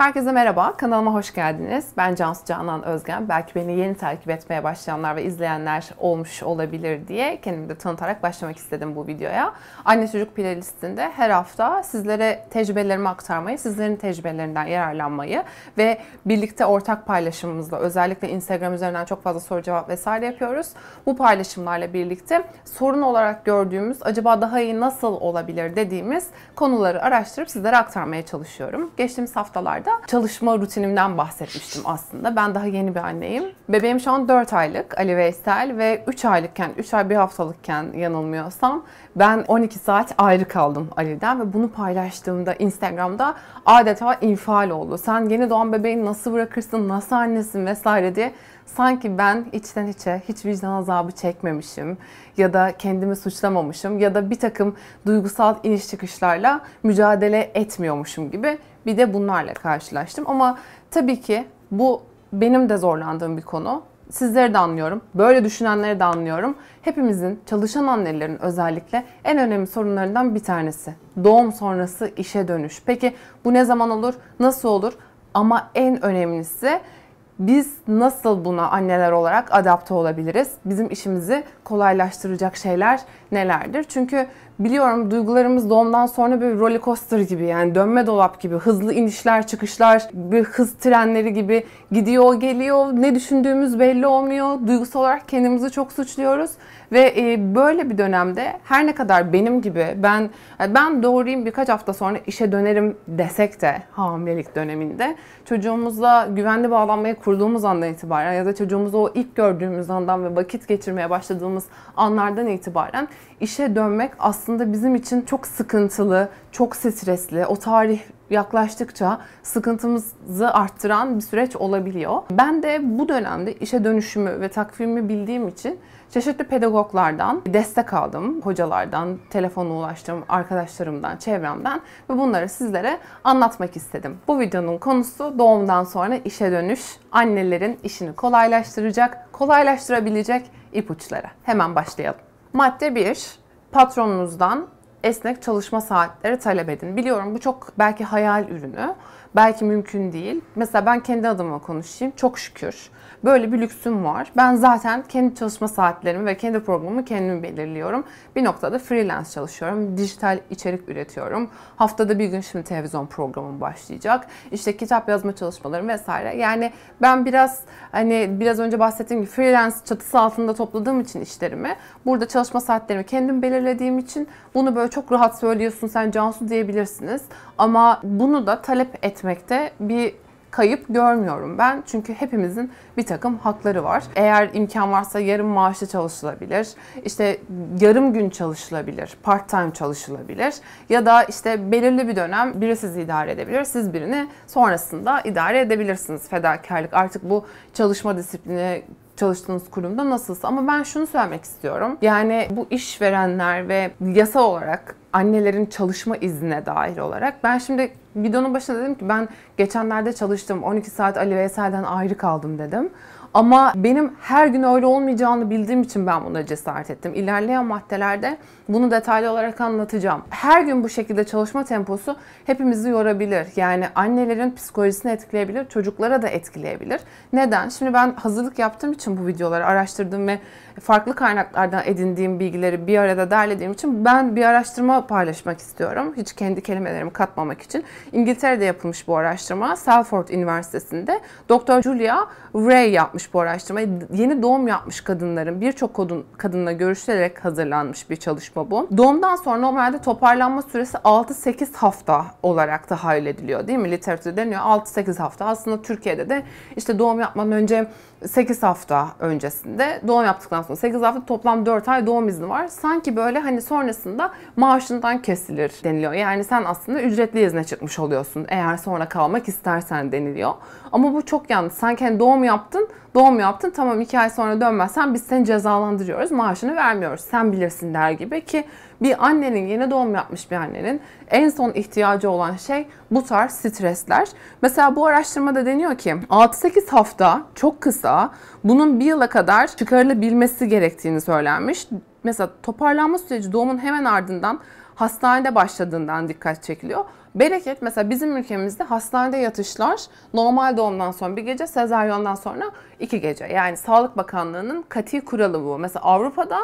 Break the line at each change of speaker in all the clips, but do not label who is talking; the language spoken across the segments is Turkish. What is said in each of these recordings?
Herkese merhaba, kanalıma hoş geldiniz. Ben Cansu Canan Özgen. Belki beni yeni takip etmeye başlayanlar ve izleyenler olmuş olabilir diye kendimi de tanıtarak başlamak istedim bu videoya. Anne Çocuk playlistinde her hafta sizlere tecrübelerimi aktarmayı, sizlerin tecrübelerinden yararlanmayı ve birlikte ortak paylaşımımızla özellikle Instagram üzerinden çok fazla soru cevap vesaire yapıyoruz. Bu paylaşımlarla birlikte sorun olarak gördüğümüz, acaba daha iyi nasıl olabilir dediğimiz konuları araştırıp sizlere aktarmaya çalışıyorum. Geçtiğimiz haftalarda videolarda çalışma rutinimden bahsetmiştim aslında. Ben daha yeni bir anneyim. Bebeğim şu an 4 aylık Ali Veysel ve 3 aylıkken, 3 ay bir haftalıkken yanılmıyorsam ben 12 saat ayrı kaldım Ali'den ve bunu paylaştığımda Instagram'da adeta infial oldu. Sen yeni doğan bebeği nasıl bırakırsın, nasıl annesin vesaire diye sanki ben içten içe hiç vicdan azabı çekmemişim ya da kendimi suçlamamışım ya da bir takım duygusal iniş çıkışlarla mücadele etmiyormuşum gibi bir de bunlarla karşılaştım ama tabii ki bu benim de zorlandığım bir konu. Sizleri de anlıyorum. Böyle düşünenleri de anlıyorum. Hepimizin, çalışan annelerin özellikle en önemli sorunlarından bir tanesi. Doğum sonrası işe dönüş. Peki bu ne zaman olur? Nasıl olur? Ama en önemlisi biz nasıl buna anneler olarak adapte olabiliriz? Bizim işimizi kolaylaştıracak şeyler nelerdir? Çünkü Biliyorum duygularımız doğumdan sonra bir roller coaster gibi yani dönme dolap gibi hızlı inişler çıkışlar bir hız trenleri gibi gidiyor geliyor ne düşündüğümüz belli olmuyor duygusal olarak kendimizi çok suçluyoruz ve e, böyle bir dönemde her ne kadar benim gibi ben e, ben doğurayım birkaç hafta sonra işe dönerim desek de hamilelik döneminde çocuğumuzla güvenli bağlanmayı kurduğumuz andan itibaren ya da çocuğumuzu o ilk gördüğümüz andan ve vakit geçirmeye başladığımız anlardan itibaren işe dönmek aslında aslında bizim için çok sıkıntılı, çok stresli. O tarih yaklaştıkça sıkıntımızı arttıran bir süreç olabiliyor. Ben de bu dönemde işe dönüşümü ve takvimi bildiğim için çeşitli pedagoglardan destek aldım. Hocalardan, telefonla ulaştım, arkadaşlarımdan, çevremden ve bunları sizlere anlatmak istedim. Bu videonun konusu doğumdan sonra işe dönüş, annelerin işini kolaylaştıracak, kolaylaştırabilecek ipuçları. Hemen başlayalım. Madde 1 patronunuzdan esnek çalışma saatleri talep edin. Biliyorum bu çok belki hayal ürünü, belki mümkün değil. Mesela ben kendi adıma konuşayım. Çok şükür böyle bir lüksüm var. Ben zaten kendi çalışma saatlerimi ve kendi programımı kendim belirliyorum. Bir noktada freelance çalışıyorum, dijital içerik üretiyorum. Haftada bir gün şimdi televizyon programım başlayacak. İşte kitap yazma çalışmalarım vesaire. Yani ben biraz hani biraz önce bahsettiğim gibi freelance çatısı altında topladığım için işlerimi, burada çalışma saatlerimi kendim belirlediğim için bunu böyle çok rahat söylüyorsun sen Cansu diyebilirsiniz. Ama bunu da talep etmekte bir kayıp görmüyorum ben. Çünkü hepimizin bir takım hakları var. Eğer imkan varsa yarım maaşlı çalışılabilir. İşte yarım gün çalışılabilir. Part time çalışılabilir. Ya da işte belirli bir dönem biri sizi idare edebilir. Siz birini sonrasında idare edebilirsiniz. Fedakarlık artık bu çalışma disiplini çalıştığınız kurumda nasılsa. Ama ben şunu söylemek istiyorum. Yani bu işverenler ve yasa olarak annelerin çalışma iznine dair olarak ben şimdi videonun başında dedim ki ben geçenlerde çalıştım 12 saat Ali Veysel'den ayrı kaldım dedim. Ama benim her gün öyle olmayacağını bildiğim için ben buna cesaret ettim. İlerleyen maddelerde bunu detaylı olarak anlatacağım. Her gün bu şekilde çalışma temposu hepimizi yorabilir. Yani annelerin psikolojisini etkileyebilir, çocuklara da etkileyebilir. Neden? Şimdi ben hazırlık yaptığım için bu videoları araştırdım ve farklı kaynaklardan edindiğim bilgileri bir arada derlediğim için ben bir araştırma paylaşmak istiyorum. Hiç kendi kelimelerimi katmamak için. İngiltere'de yapılmış bu araştırma. Salford Üniversitesi'nde Doktor Julia Ray yapmış bu araştırmayı. Yeni doğum yapmış kadınların birçok kadın, kadınla görüşülerek hazırlanmış bir çalışma bu. Doğumdan sonra normalde toparlanma süresi 6-8 hafta olarak tahayyül ediliyor değil mi? Literatürde deniyor 6-8 hafta. Aslında Türkiye'de de işte doğum yapmadan önce 8 hafta öncesinde doğum yaptıktan verdikten sonra 8 hafta toplam 4 ay doğum izni var. Sanki böyle hani sonrasında maaşından kesilir deniliyor. Yani sen aslında ücretli izne çıkmış oluyorsun eğer sonra kalmak istersen deniliyor. Ama bu çok yanlış. Sanki hani doğum yaptın, doğum yaptın tamam 2 ay sonra dönmezsen biz seni cezalandırıyoruz, maaşını vermiyoruz. Sen bilirsin der gibi ki bir annenin yeni doğum yapmış bir annenin en son ihtiyacı olan şey bu tarz stresler. Mesela bu araştırmada deniyor ki 6-8 hafta çok kısa bunun bir yıla kadar çıkarılabilmesi gerektiğini söylenmiş. Mesela toparlanma süreci doğumun hemen ardından hastanede başladığından dikkat çekiliyor. Bereket mesela bizim ülkemizde hastanede yatışlar normal doğumdan sonra bir gece, sezaryondan sonra iki gece. Yani Sağlık Bakanlığı'nın kati kuralı bu. Mesela Avrupa'da,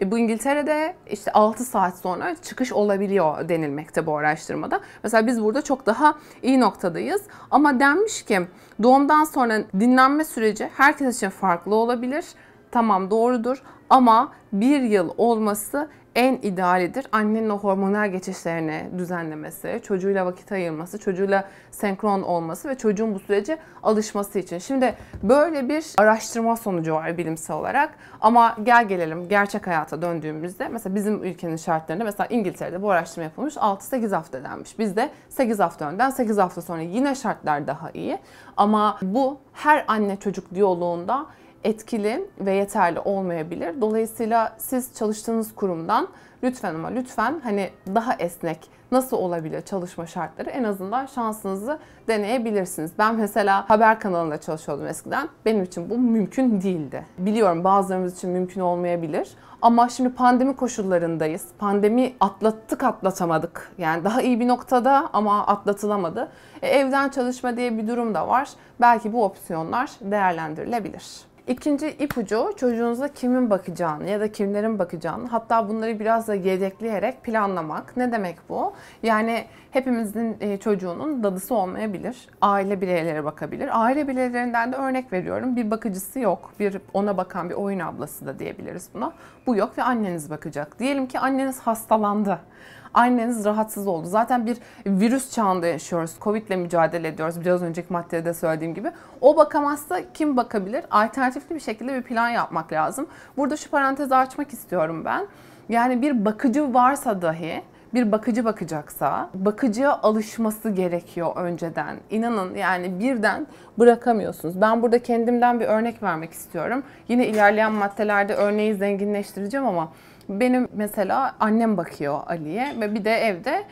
e, bu İngiltere'de işte 6 saat sonra çıkış olabiliyor denilmekte bu araştırmada. Mesela biz burada çok daha iyi noktadayız. Ama denmiş ki doğumdan sonra dinlenme süreci herkes için farklı olabilir. Tamam doğrudur ama bir yıl olması en idealidir. Annenin o hormonal geçişlerini düzenlemesi, çocuğuyla vakit ayırması, çocuğuyla senkron olması ve çocuğun bu sürece alışması için. Şimdi böyle bir araştırma sonucu var bilimsel olarak. Ama gel gelelim gerçek hayata döndüğümüzde mesela bizim ülkenin şartlarında mesela İngiltere'de bu araştırma yapılmış 6-8 hafta denmiş. Bizde 8 hafta önden 8 hafta sonra yine şartlar daha iyi. Ama bu her anne çocuk diyaloğunda etkili ve yeterli olmayabilir. Dolayısıyla siz çalıştığınız kurumdan lütfen ama lütfen hani daha esnek nasıl olabilir çalışma şartları en azından şansınızı deneyebilirsiniz. Ben mesela haber kanalında çalışıyordum eskiden. Benim için bu mümkün değildi. Biliyorum bazılarımız için mümkün olmayabilir ama şimdi pandemi koşullarındayız. Pandemi atlattık atlatamadık. Yani daha iyi bir noktada ama atlatılamadı. E, evden çalışma diye bir durum da var. Belki bu opsiyonlar değerlendirilebilir. İkinci ipucu çocuğunuza kimin bakacağını ya da kimlerin bakacağını hatta bunları biraz da yedekleyerek planlamak. Ne demek bu? Yani hepimizin e, çocuğunun dadısı olmayabilir. Aile bireyleri bakabilir. Aile bireylerinden de örnek veriyorum. Bir bakıcısı yok. Bir ona bakan bir oyun ablası da diyebiliriz buna. Bu yok ve anneniz bakacak. Diyelim ki anneniz hastalandı anneniz rahatsız oldu. Zaten bir virüs çağında yaşıyoruz. Covid'le mücadele ediyoruz. Biraz önceki maddede de söylediğim gibi. O bakamazsa kim bakabilir? Alternatifli bir şekilde bir plan yapmak lazım. Burada şu parantezi açmak istiyorum ben. Yani bir bakıcı varsa dahi bir bakıcı bakacaksa bakıcıya alışması gerekiyor önceden. İnanın yani birden bırakamıyorsunuz. Ben burada kendimden bir örnek vermek istiyorum. Yine ilerleyen maddelerde örneği zenginleştireceğim ama benim mesela annem bakıyor Ali'ye ve bir de evde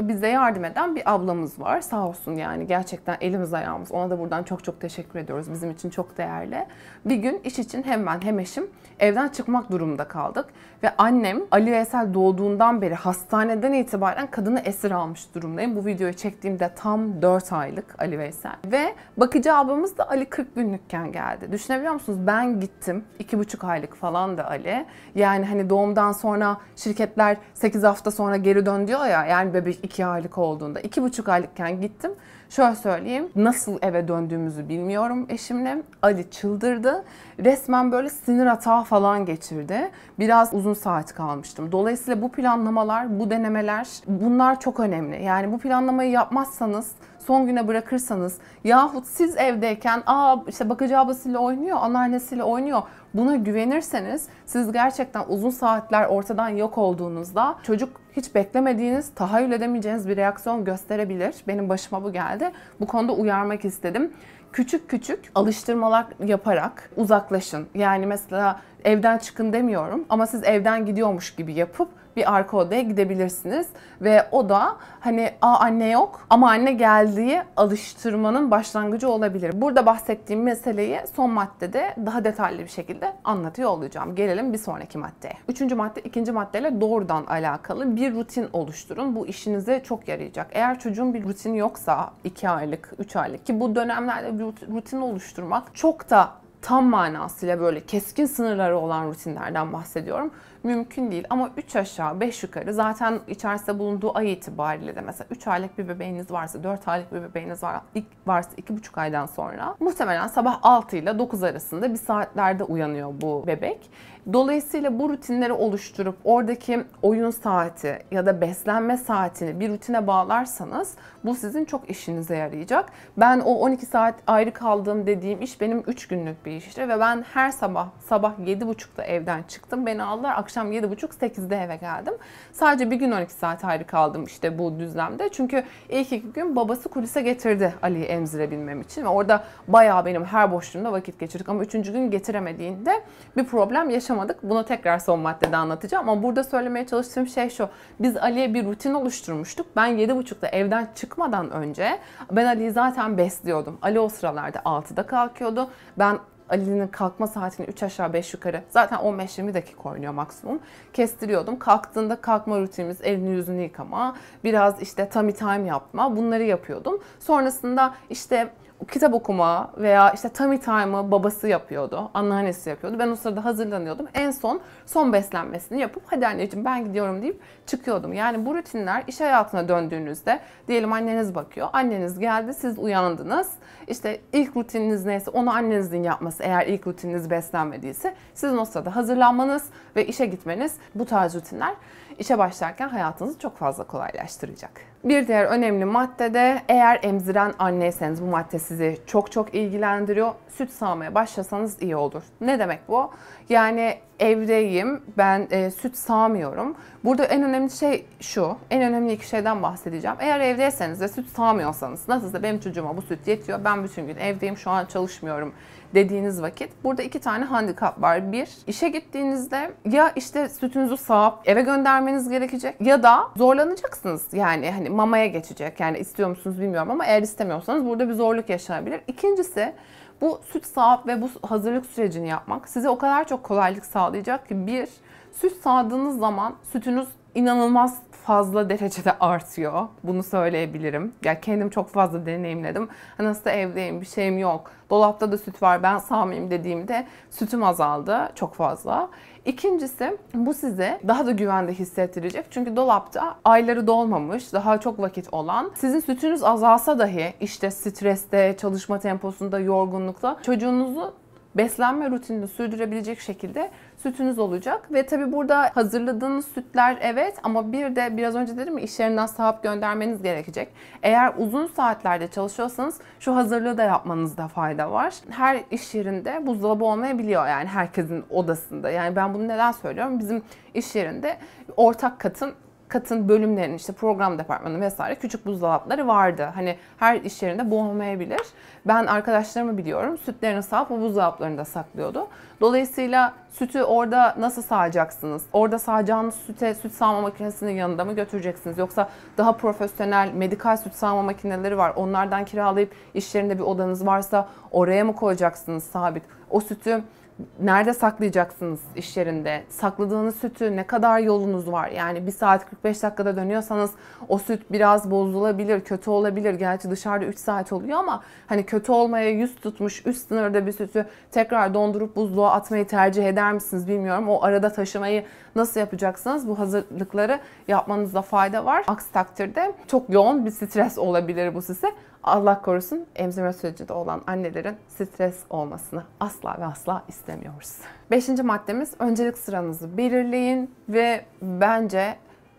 bize yardım eden bir ablamız var. Sağ olsun yani gerçekten elimiz ayağımız. Ona da buradan çok çok teşekkür ediyoruz. Bizim için çok değerli. Bir gün iş için hem ben hem eşim evden çıkmak durumunda kaldık. Ve annem Ali Veysel doğduğundan beri hastaneden itibaren kadını esir almış durumdayım. Bu videoyu çektiğimde tam 4 aylık Ali Veysel. Ve bakıcı ablamız da Ali 40 günlükken geldi. Düşünebiliyor musunuz? Ben gittim. 2,5 aylık falan da Ali. Yani hani doğumdan sonra şirketler 8 hafta sonra geri dön diyor ya. Yani bebek 2 aylık olduğunda. 2,5 aylıkken gittim. Şöyle söyleyeyim. Nasıl eve döndüğümüzü bilmiyorum eşimle. Ali çıldırdı. Resmen böyle sinir atağı falan geçirdi. Biraz uzun saat kalmıştım. Dolayısıyla bu planlamalar, bu denemeler bunlar çok önemli. Yani bu planlamayı yapmazsanız son güne bırakırsanız yahut siz evdeyken aa işte bakıcı ablasıyla oynuyor, anneannesiyle oynuyor buna güvenirseniz siz gerçekten uzun saatler ortadan yok olduğunuzda çocuk hiç beklemediğiniz, tahayyül edemeyeceğiniz bir reaksiyon gösterebilir. Benim başıma bu geldi. Bu konuda uyarmak istedim. Küçük küçük alıştırmalar yaparak uzaklaşın. Yani mesela evden çıkın demiyorum ama siz evden gidiyormuş gibi yapıp bir arka odaya gidebilirsiniz. Ve o da hani a anne yok ama anne geldiği alıştırmanın başlangıcı olabilir. Burada bahsettiğim meseleyi son maddede daha detaylı bir şekilde anlatıyor olacağım. Gelelim bir sonraki maddeye. Üçüncü madde ikinci maddeyle doğrudan alakalı bir rutin oluşturun. Bu işinize çok yarayacak. Eğer çocuğun bir rutin yoksa 2 aylık, 3 aylık ki bu dönemlerde bir rutin oluşturmak çok da tam manasıyla böyle keskin sınırları olan rutinlerden bahsediyorum mümkün değil. Ama 3 aşağı 5 yukarı zaten içerisinde bulunduğu ay itibariyle de mesela 3 aylık bir bebeğiniz varsa 4 aylık bir bebeğiniz var, ilk varsa 2,5 aydan sonra muhtemelen sabah 6 ile 9 arasında bir saatlerde uyanıyor bu bebek. Dolayısıyla bu rutinleri oluşturup oradaki oyun saati ya da beslenme saatini bir rutine bağlarsanız bu sizin çok işinize yarayacak. Ben o 12 saat ayrı kaldığım dediğim iş benim 3 günlük bir işti ve ben her sabah sabah 7.30'da evden çıktım. Beni aldılar akşam akşam 7.30-8'de eve geldim. Sadece bir gün 12 saat ayrı kaldım işte bu düzlemde. Çünkü ilk iki gün babası kulise getirdi Ali'yi emzirebilmem için. Ve orada bayağı benim her boşluğumda vakit geçirdik. Ama üçüncü gün getiremediğinde bir problem yaşamadık. Bunu tekrar son maddede anlatacağım. Ama burada söylemeye çalıştığım şey şu. Biz Ali'ye bir rutin oluşturmuştuk. Ben 7.30'da evden çıkmadan önce ben Ali'yi zaten besliyordum. Ali o sıralarda 6'da kalkıyordu. Ben Ali'nin kalkma saatini 3 aşağı 5 yukarı zaten 15-20 dakika oynuyor maksimum. Kestiriyordum. Kalktığında kalkma rutinimiz elini yüzünü yıkama, biraz işte tummy time yapma bunları yapıyordum. Sonrasında işte kitap okuma veya işte tummy time'ı babası yapıyordu, anneannesi yapıyordu. Ben o sırada hazırlanıyordum. En son son beslenmesini yapıp hadi anneciğim ben gidiyorum deyip çıkıyordum. Yani bu rutinler iş hayatına döndüğünüzde diyelim anneniz bakıyor. Anneniz geldi, siz uyandınız. İşte ilk rutininiz neyse onu annenizin yapması eğer ilk rutininiz beslenmediyse sizin o sırada hazırlanmanız ve işe gitmeniz bu tarz rutinler İşe başlarken hayatınızı çok fazla kolaylaştıracak. Bir diğer önemli madde de eğer emziren anneyseniz bu madde sizi çok çok ilgilendiriyor. Süt sağmaya başlasanız iyi olur. Ne demek bu? Yani evdeyim, ben e, süt sağmıyorum. Burada en önemli şey şu, en önemli iki şeyden bahsedeceğim. Eğer evdeyseniz ve süt sağmıyorsanız, nasılsa benim çocuğuma bu süt yetiyor, ben bütün gün evdeyim, şu an çalışmıyorum dediğiniz vakit. Burada iki tane handikap var. Bir, işe gittiğinizde ya işte sütünüzü sağıp eve göndermeniz gerekecek ya da zorlanacaksınız. Yani hani mamaya geçecek. Yani istiyor musunuz bilmiyorum ama eğer istemiyorsanız burada bir zorluk yaşanabilir. İkincisi, bu süt sağıp ve bu hazırlık sürecini yapmak size o kadar çok kolaylık sağlayacak ki bir, süt sağdığınız zaman sütünüz inanılmaz fazla derecede artıyor. Bunu söyleyebilirim. Ya yani kendim çok fazla deneyimledim. Nasıl da evdeyim, bir şeyim yok. Dolapta da süt var, ben sağmayayım dediğimde sütüm azaldı çok fazla. İkincisi bu size daha da güvende hissettirecek. Çünkü dolapta ayları dolmamış, daha çok vakit olan, sizin sütünüz azalsa dahi işte streste, çalışma temposunda, yorgunlukta çocuğunuzu beslenme rutinini sürdürebilecek şekilde sütünüz olacak. Ve tabi burada hazırladığınız sütler evet ama bir de biraz önce dedim ya iş yerinden sahip göndermeniz gerekecek. Eğer uzun saatlerde çalışıyorsanız şu hazırlığı da yapmanızda fayda var. Her iş yerinde buzdolabı olmayabiliyor yani herkesin odasında. Yani ben bunu neden söylüyorum? Bizim iş yerinde ortak katın katın bölümlerinin işte program departmanı vesaire küçük buzdolapları vardı. Hani her iş yerinde bu olmayabilir. Ben arkadaşlarımı biliyorum sütlerini sağıp o buzdolaplarında saklıyordu. Dolayısıyla sütü orada nasıl sağacaksınız? Orada sağacağınız süte süt sağma makinesinin yanında mı götüreceksiniz? Yoksa daha profesyonel medikal süt sağma makineleri var. Onlardan kiralayıp işlerinde bir odanız varsa oraya mı koyacaksınız sabit? O sütü nerede saklayacaksınız iş yerinde? Sakladığınız sütü ne kadar yolunuz var? Yani 1 saat 45 dakikada dönüyorsanız o süt biraz bozulabilir, kötü olabilir. Gerçi dışarıda 3 saat oluyor ama hani kötü olmaya yüz tutmuş üst sınırda bir sütü tekrar dondurup buzluğa atmayı tercih eder misiniz bilmiyorum. O arada taşımayı nasıl yapacaksınız? Bu hazırlıkları yapmanızda fayda var. Aksi takdirde çok yoğun bir stres olabilir bu size. Allah korusun emzirme sürecinde olan annelerin stres olmasını asla ve asla istemiyoruz. Beşinci maddemiz öncelik sıranızı belirleyin ve bence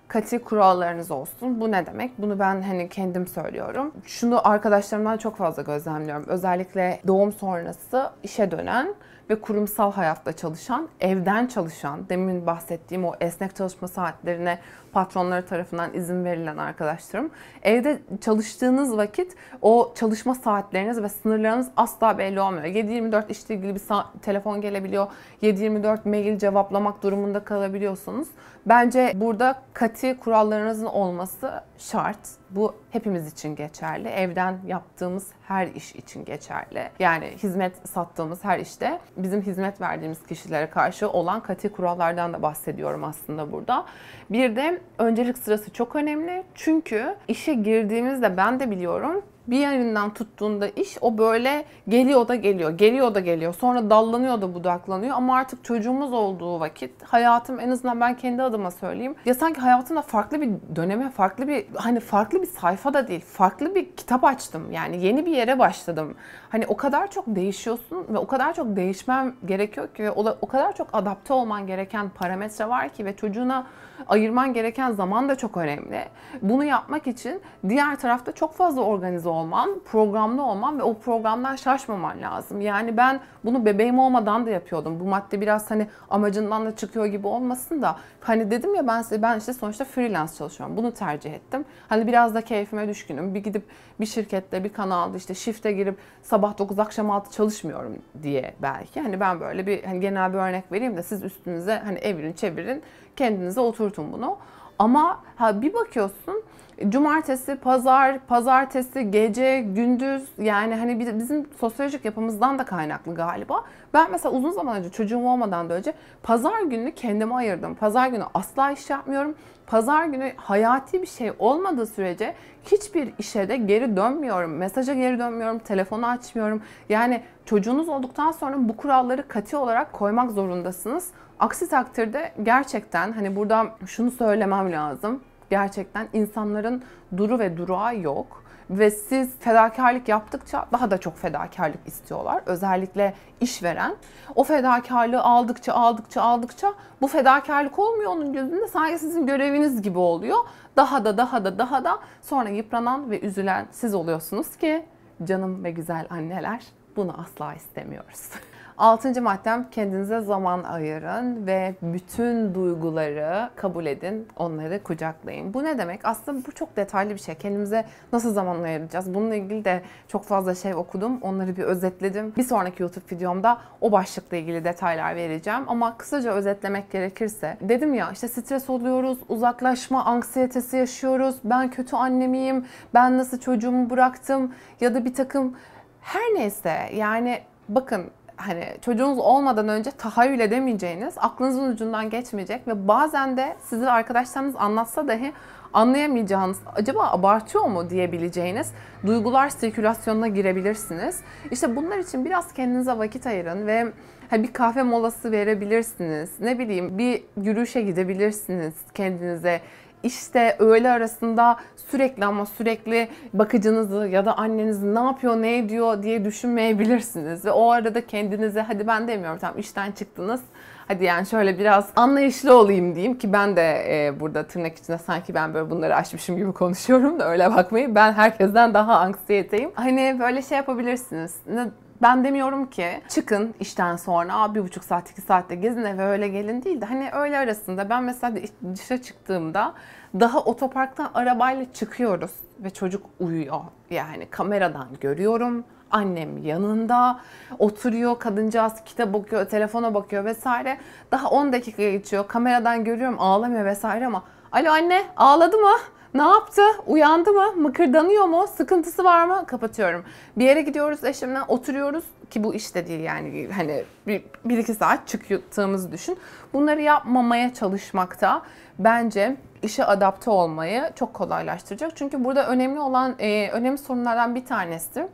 katı kurallarınız olsun. Bu ne demek? Bunu ben hani kendim söylüyorum. Şunu arkadaşlarımdan çok fazla gözlemliyorum. Özellikle doğum sonrası işe dönen ve kurumsal hayatta çalışan, evden çalışan, demin bahsettiğim o esnek çalışma saatlerine patronları tarafından izin verilen arkadaşlarım. Evde çalıştığınız vakit o çalışma saatleriniz ve sınırlarınız asla belli olmuyor. 7-24 işle ilgili bir telefon gelebiliyor. 7-24 mail cevaplamak durumunda kalabiliyorsunuz. Bence burada katı kurallarınızın olması şart. Bu hepimiz için geçerli. Evden yaptığımız her iş için geçerli. Yani hizmet sattığımız her işte bizim hizmet verdiğimiz kişilere karşı olan katı kurallardan da bahsediyorum aslında burada. Bir de öncelik sırası çok önemli. Çünkü işe girdiğimizde ben de biliyorum bir yerinden tuttuğunda iş o böyle geliyor da geliyor, geliyor da geliyor. Sonra dallanıyor da budaklanıyor ama artık çocuğumuz olduğu vakit hayatım en azından ben kendi adıma söyleyeyim. Ya sanki hayatımda farklı bir döneme, farklı bir hani farklı bir sayfa da değil, farklı bir kitap açtım. Yani yeni bir yere başladım. Hani o kadar çok değişiyorsun ve o kadar çok değişmem gerekiyor ki ve o kadar çok adapte olman gereken parametre var ki ve çocuğuna ayırman gereken zaman da çok önemli. Bunu yapmak için diğer tarafta çok fazla organize olman olman, programlı olman ve o programdan şaşmaman lazım. Yani ben bunu bebeğim olmadan da yapıyordum. Bu madde biraz hani amacından da çıkıyor gibi olmasın da hani dedim ya ben size ben işte sonuçta freelance çalışıyorum. Bunu tercih ettim. Hani biraz da keyfime düşkünüm. Bir gidip bir şirkette, bir kanalda işte shift'e girip sabah 9 akşam 6 çalışmıyorum diye belki. Hani ben böyle bir hani genel bir örnek vereyim de siz üstünüze hani evirin çevirin kendinize oturtun bunu. Ama ha bir bakıyorsun cumartesi, pazar, pazartesi, gece, gündüz yani hani bizim sosyolojik yapımızdan da kaynaklı galiba. Ben mesela uzun zaman önce çocuğum olmadan da önce pazar gününü kendime ayırdım. Pazar günü asla iş yapmıyorum. Pazar günü hayati bir şey olmadığı sürece hiçbir işe de geri dönmüyorum. Mesaja geri dönmüyorum, telefonu açmıyorum. Yani çocuğunuz olduktan sonra bu kuralları katı olarak koymak zorundasınız. Aksi takdirde gerçekten hani burada şunu söylemem lazım Gerçekten insanların duru ve durağı yok ve siz fedakarlık yaptıkça daha da çok fedakarlık istiyorlar. Özellikle işveren o fedakarlığı aldıkça aldıkça aldıkça bu fedakarlık olmuyor onun gözünde Sadece sizin göreviniz gibi oluyor. Daha da daha da daha da sonra yıpranan ve üzülen siz oluyorsunuz ki canım ve güzel anneler bunu asla istemiyoruz. Altıncı maddem kendinize zaman ayırın ve bütün duyguları kabul edin, onları kucaklayın. Bu ne demek? Aslında bu çok detaylı bir şey. Kendimize nasıl zaman ayıracağız? Bununla ilgili de çok fazla şey okudum. Onları bir özetledim. Bir sonraki YouTube videomda o başlıkla ilgili detaylar vereceğim. Ama kısaca özetlemek gerekirse dedim ya işte stres oluyoruz, uzaklaşma anksiyetesi yaşıyoruz. Ben kötü anne miyim? Ben nasıl çocuğumu bıraktım? Ya da bir takım her neyse yani bakın hani çocuğunuz olmadan önce tahayyül edemeyeceğiniz, aklınızın ucundan geçmeyecek ve bazen de sizi arkadaşlarınız anlatsa dahi anlayamayacağınız, acaba abartıyor mu diyebileceğiniz duygular sirkülasyonuna girebilirsiniz. İşte bunlar için biraz kendinize vakit ayırın ve bir kahve molası verebilirsiniz. Ne bileyim bir yürüyüşe gidebilirsiniz kendinize işte öğle arasında sürekli ama sürekli bakıcınızı ya da annenizi ne yapıyor ne ediyor diye düşünmeyebilirsiniz. Ve o arada kendinize hadi ben demiyorum tam işten çıktınız hadi yani şöyle biraz anlayışlı olayım diyeyim ki ben de e, burada tırnak içinde sanki ben böyle bunları açmışım gibi konuşuyorum da öyle bakmayın. Ben herkesten daha anksiyeteyim. Hani böyle şey yapabilirsiniz. Ne, ben demiyorum ki çıkın işten sonra bir buçuk saat iki saatte gezin eve öyle gelin değil de hani öyle arasında ben mesela dışa çıktığımda daha otoparktan arabayla çıkıyoruz ve çocuk uyuyor. Yani kameradan görüyorum annem yanında oturuyor kadıncağız kitap okuyor telefona bakıyor vesaire daha 10 dakika geçiyor kameradan görüyorum ağlamıyor vesaire ama alo anne ağladı mı ne yaptı? Uyandı mı? Mıkırdanıyor mu? Sıkıntısı var mı? Kapatıyorum. Bir yere gidiyoruz eşimle oturuyoruz ki bu işte değil yani hani bir, bir iki saat çıktığımızı düşün. Bunları yapmamaya çalışmakta bence işe adapte olmayı çok kolaylaştıracak. Çünkü burada önemli olan e, önemli sorunlardan bir tanesi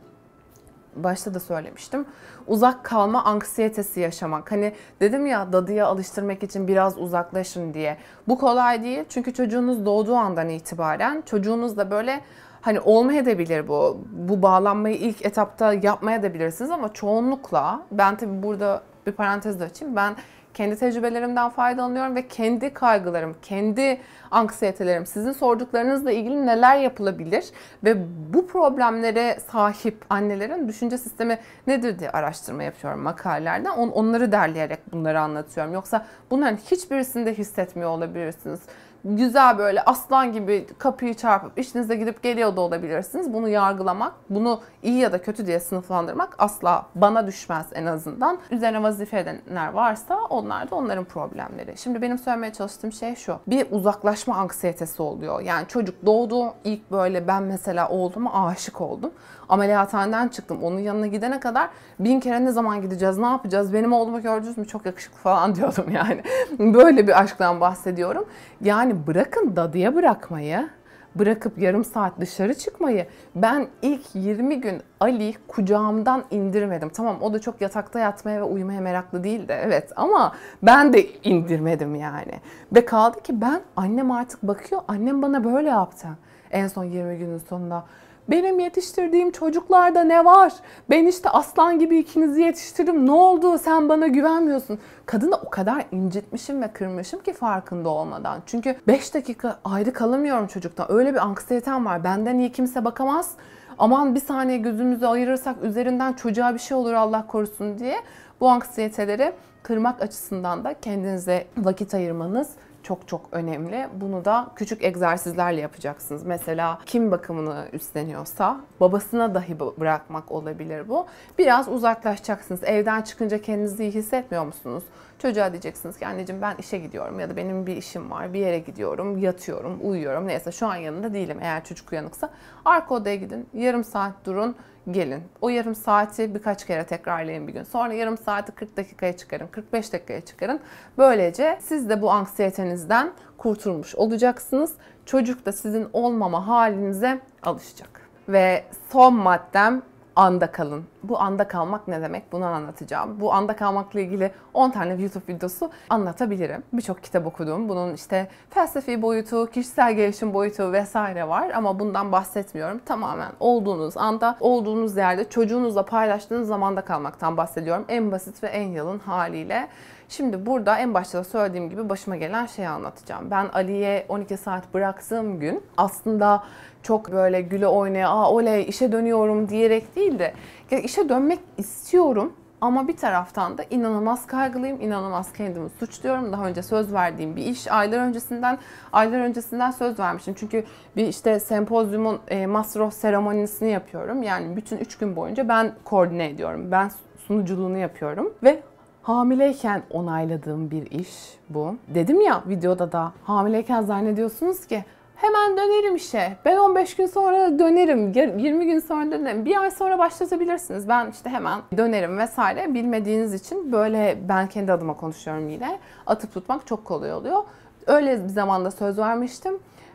başta da söylemiştim. Uzak kalma anksiyetesi yaşamak. Hani dedim ya dadıya alıştırmak için biraz uzaklaşın diye. Bu kolay değil. Çünkü çocuğunuz doğduğu andan itibaren çocuğunuz da böyle hani olmayabilir bu. Bu bağlanmayı ilk etapta yapmaya da bilirsiniz ama çoğunlukla ben tabii burada bir parantez de açayım. Ben kendi tecrübelerimden faydalanıyorum ve kendi kaygılarım, kendi anksiyetelerim, sizin sorduklarınızla ilgili neler yapılabilir ve bu problemlere sahip annelerin düşünce sistemi nedir diye araştırma yapıyorum makalelerden. On, onları derleyerek bunları anlatıyorum. Yoksa bunların hiçbirisini de hissetmiyor olabilirsiniz güzel böyle aslan gibi kapıyı çarpıp işinize gidip geliyor da olabilirsiniz. Bunu yargılamak, bunu iyi ya da kötü diye sınıflandırmak asla bana düşmez en azından. Üzerine vazife edenler varsa onlar da onların problemleri. Şimdi benim söylemeye çalıştığım şey şu. Bir uzaklaşma anksiyetesi oluyor. Yani çocuk doğdu ilk böyle ben mesela oğluma aşık oldum ameliyathaneden çıktım. Onun yanına gidene kadar bin kere ne zaman gideceğiz, ne yapacağız, benim oğlumu gördünüz mü çok yakışıklı falan diyordum yani. Böyle bir aşktan bahsediyorum. Yani bırakın dadıya bırakmayı bırakıp yarım saat dışarı çıkmayı ben ilk 20 gün Ali kucağımdan indirmedim. Tamam o da çok yatakta yatmaya ve uyumaya meraklı değildi evet ama ben de indirmedim yani. Ve kaldı ki ben annem artık bakıyor annem bana böyle yaptı en son 20 günün sonunda. Benim yetiştirdiğim çocuklarda ne var? Ben işte aslan gibi ikinizi yetiştirdim. Ne oldu? Sen bana güvenmiyorsun. Kadını o kadar incitmişim ve kırmışım ki farkında olmadan. Çünkü 5 dakika ayrı kalamıyorum çocuktan. Öyle bir anksiyetem var. Benden iyi kimse bakamaz aman bir saniye gözümüzü ayırırsak üzerinden çocuğa bir şey olur Allah korusun diye bu anksiyeteleri kırmak açısından da kendinize vakit ayırmanız çok çok önemli. Bunu da küçük egzersizlerle yapacaksınız. Mesela kim bakımını üstleniyorsa babasına dahi bırakmak olabilir bu. Biraz uzaklaşacaksınız. Evden çıkınca kendinizi iyi hissetmiyor musunuz? Çocuğa diyeceksiniz ki anneciğim ben işe gidiyorum ya da benim bir işim var, bir yere gidiyorum, yatıyorum, uyuyorum. Neyse şu an yanında değilim eğer çocuk uyanıksa. Arka odaya gidin, yarım saat durun, gelin. O yarım saati birkaç kere tekrarlayın bir gün. Sonra yarım saati 40 dakikaya çıkarın, 45 dakikaya çıkarın. Böylece siz de bu anksiyetenizden kurtulmuş olacaksınız. Çocuk da sizin olmama halinize alışacak. Ve son maddem anda kalın. Bu anda kalmak ne demek? Bunu anlatacağım. Bu anda kalmakla ilgili 10 tane YouTube videosu anlatabilirim. Birçok kitap okudum. Bunun işte felsefi boyutu, kişisel gelişim boyutu vesaire var ama bundan bahsetmiyorum. Tamamen olduğunuz anda, olduğunuz yerde çocuğunuzla paylaştığınız zamanda kalmaktan bahsediyorum. En basit ve en yalın haliyle. Şimdi burada en başta da söylediğim gibi başıma gelen şeyi anlatacağım. Ben Ali'ye 12 saat bıraktığım gün aslında çok böyle güle oynaya aa oley işe dönüyorum diyerek değil de ya işe dönmek istiyorum ama bir taraftan da inanılmaz kaygılıyım, inanılmaz kendimi suçluyorum. Daha önce söz verdiğim bir iş, aylar öncesinden aylar öncesinden söz vermişim Çünkü bir işte sempozyumun e, Master of seremonisini yapıyorum. Yani bütün 3 gün boyunca ben koordine ediyorum. Ben sunuculuğunu yapıyorum ve hamileyken onayladığım bir iş bu. Dedim ya videoda da hamileyken zannediyorsunuz ki Hemen dönerim işe. Ben 15 gün sonra dönerim. 20 gün sonra dönerim. Bir ay sonra başlatabilirsiniz. Ben işte hemen dönerim vesaire. Bilmediğiniz için böyle ben kendi adıma konuşuyorum yine. Atıp tutmak çok kolay oluyor. Öyle bir zamanda söz vermiştim.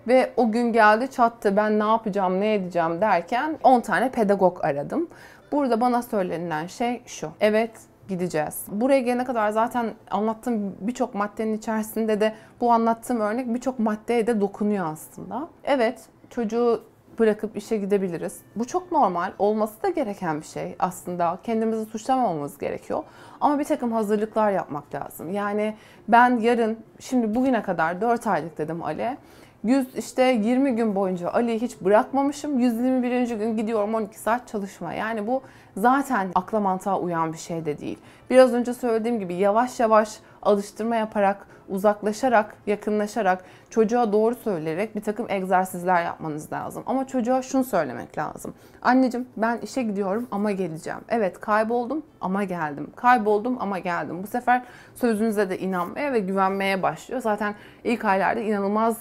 Ve o gün geldi çattı ben ne yapacağım ne edeceğim derken 10 tane pedagog aradım. Burada bana söylenilen şey şu. Evet gideceğiz. Buraya gelene kadar zaten anlattığım birçok maddenin içerisinde de bu anlattığım örnek birçok maddeye de dokunuyor aslında. Evet çocuğu bırakıp işe gidebiliriz. Bu çok normal. Olması da gereken bir şey aslında. Kendimizi suçlamamamız gerekiyor. Ama bir takım hazırlıklar yapmak lazım. Yani ben yarın, şimdi bugüne kadar 4 aylık dedim Ale. 100 işte 20 gün boyunca Ali'yi hiç bırakmamışım. 121. gün gidiyorum 12 saat çalışma. Yani bu zaten akla mantığa uyan bir şey de değil. Biraz önce söylediğim gibi yavaş yavaş alıştırma yaparak, uzaklaşarak, yakınlaşarak, çocuğa doğru söyleyerek bir takım egzersizler yapmanız lazım. Ama çocuğa şunu söylemek lazım. Anneciğim ben işe gidiyorum ama geleceğim. Evet kayboldum ama geldim. Kayboldum ama geldim. Bu sefer sözünüze de inanmaya ve güvenmeye başlıyor. Zaten ilk aylarda inanılmaz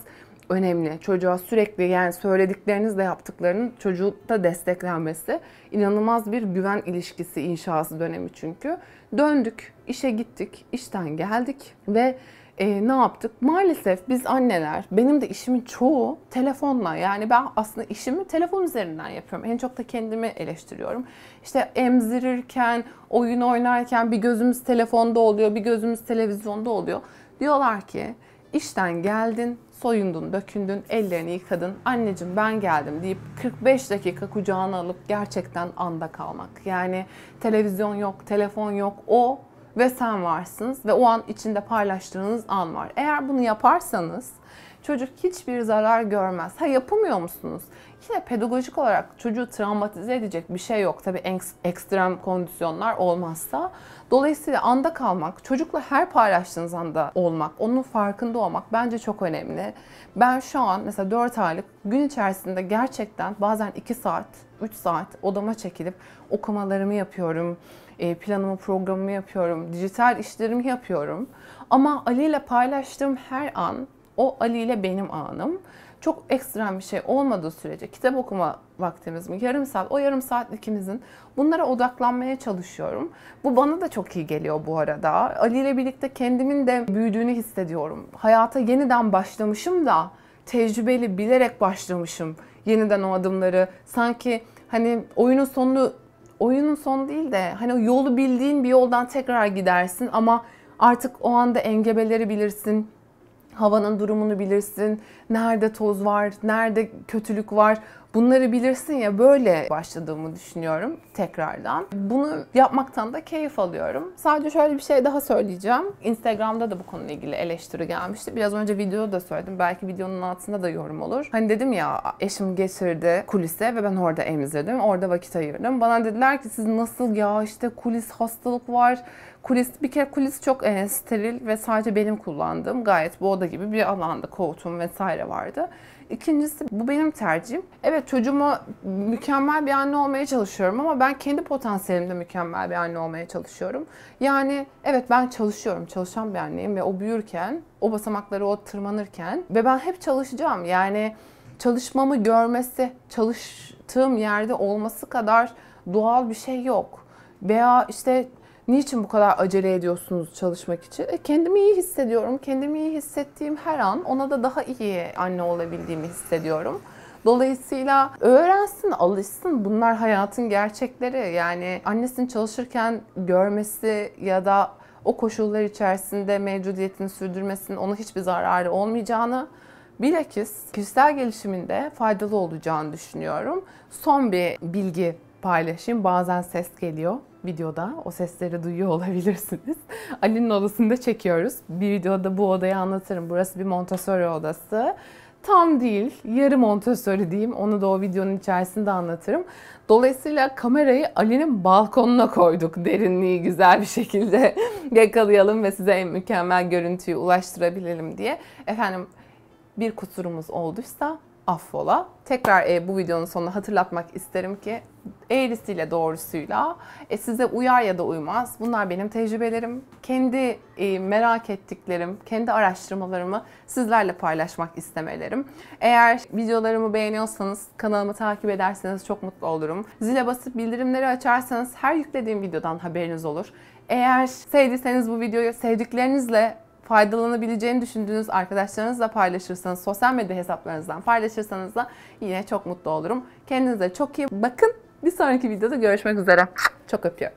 önemli. Çocuğa sürekli yani söylediklerinizle yaptıklarının çocukta desteklenmesi inanılmaz bir güven ilişkisi inşası dönemi çünkü. Döndük, işe gittik, işten geldik ve e, ne yaptık? Maalesef biz anneler, benim de işimin çoğu telefonla yani ben aslında işimi telefon üzerinden yapıyorum. En çok da kendimi eleştiriyorum. İşte emzirirken, oyun oynarken bir gözümüz telefonda oluyor, bir gözümüz televizyonda oluyor. Diyorlar ki işten geldin, soyundun, dökündün, ellerini yıkadın, anneciğim ben geldim deyip 45 dakika kucağına alıp gerçekten anda kalmak. Yani televizyon yok, telefon yok, o ve sen varsınız ve o an içinde paylaştığınız an var. Eğer bunu yaparsanız çocuk hiçbir zarar görmez. Ha yapamıyor musunuz? Yine pedagojik olarak çocuğu travmatize edecek bir şey yok. Tabii ekstrem kondisyonlar olmazsa. Dolayısıyla anda kalmak, çocukla her paylaştığınız anda olmak, onun farkında olmak bence çok önemli. Ben şu an mesela 4 aylık gün içerisinde gerçekten bazen 2 saat, 3 saat odama çekilip okumalarımı yapıyorum e, planımı, programımı yapıyorum, dijital işlerimi yapıyorum. Ama Ali ile paylaştığım her an o Ali ile benim anım çok ekstrem bir şey olmadığı sürece kitap okuma vaktimiz mi? Yarım saat. O yarım saatlikimizin Bunlara odaklanmaya çalışıyorum. Bu bana da çok iyi geliyor bu arada. Ali ile birlikte kendimin de büyüdüğünü hissediyorum. Hayata yeniden başlamışım da tecrübeli bilerek başlamışım. Yeniden o adımları sanki hani oyunun sonu oyunun son değil de hani o yolu bildiğin bir yoldan tekrar gidersin ama artık o anda engebeleri bilirsin havanın durumunu bilirsin. Nerede toz var, nerede kötülük var. Bunları bilirsin ya böyle başladığımı düşünüyorum tekrardan. Bunu yapmaktan da keyif alıyorum. Sadece şöyle bir şey daha söyleyeceğim. Instagram'da da bu konuyla ilgili eleştiri gelmişti. Biraz önce videoda da söyledim. Belki videonun altında da yorum olur. Hani dedim ya eşim geçirdi kulise ve ben orada emzirdim. Orada vakit ayırdım. Bana dediler ki siz nasıl ya işte kulis hastalık var. Kulis bir kere kulis çok e, steril ve sadece benim kullandığım gayet bu oda gibi bir alanda koltuğum vesaire vardı. İkincisi bu benim tercihim. Evet çocuğuma mükemmel bir anne olmaya çalışıyorum ama ben kendi potansiyelimde mükemmel bir anne olmaya çalışıyorum. Yani evet ben çalışıyorum, çalışan bir anneyim ve o büyürken, o basamakları o tırmanırken ve ben hep çalışacağım. Yani çalışmamı görmesi, çalıştığım yerde olması kadar doğal bir şey yok. Veya işte Niçin bu kadar acele ediyorsunuz çalışmak için? E, kendimi iyi hissediyorum. Kendimi iyi hissettiğim her an ona da daha iyi anne olabildiğimi hissediyorum. Dolayısıyla öğrensin, alışsın. Bunlar hayatın gerçekleri. Yani annesini çalışırken görmesi ya da o koşullar içerisinde mevcudiyetini sürdürmesinin ona hiçbir zararı olmayacağını bilakis kişisel gelişiminde faydalı olacağını düşünüyorum. Son bir bilgi paylaşayım. Bazen ses geliyor videoda. O sesleri duyuyor olabilirsiniz. Ali'nin odasında çekiyoruz. Bir videoda bu odayı anlatırım. Burası bir Montessori odası. Tam değil, yarı Montessori diyeyim. Onu da o videonun içerisinde anlatırım. Dolayısıyla kamerayı Ali'nin balkonuna koyduk. Derinliği güzel bir şekilde yakalayalım ve size en mükemmel görüntüyü ulaştırabilelim diye. Efendim bir kusurumuz olduysa affola. Tekrar e, bu videonun sonunda hatırlatmak isterim ki eğrisiyle doğrusuyla e, size uyar ya da uymaz. Bunlar benim tecrübelerim. Kendi e, merak ettiklerim, kendi araştırmalarımı sizlerle paylaşmak istemelerim. Eğer videolarımı beğeniyorsanız kanalımı takip ederseniz çok mutlu olurum. Zile basıp bildirimleri açarsanız her yüklediğim videodan haberiniz olur. Eğer sevdiyseniz bu videoyu sevdiklerinizle faydalanabileceğini düşündüğünüz arkadaşlarınızla paylaşırsanız, sosyal medya hesaplarınızdan paylaşırsanız da yine çok mutlu olurum. Kendinize çok iyi bakın. Bir sonraki videoda görüşmek üzere. Çok öpüyorum.